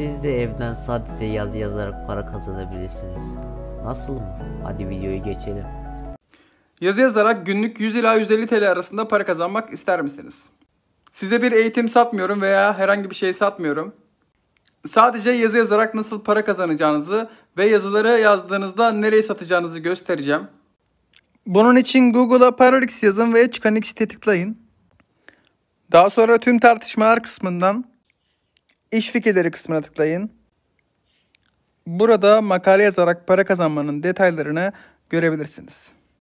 Siz de evden sadece yazı yazarak para kazanabilirsiniz. Nasıl mı? Hadi videoyu geçelim. Yazı yazarak günlük 100 ila 150 TL arasında para kazanmak ister misiniz? Size bir eğitim satmıyorum veya herhangi bir şey satmıyorum. Sadece yazı yazarak nasıl para kazanacağınızı ve yazıları yazdığınızda nereye satacağınızı göstereceğim. Bunun için Google'a Paralix yazın ve çıkan X'i tetikleyin. Daha sonra tüm tartışmalar kısmından İş fikirleri kısmına tıklayın. Burada makale yazarak para kazanmanın detaylarını görebilirsiniz.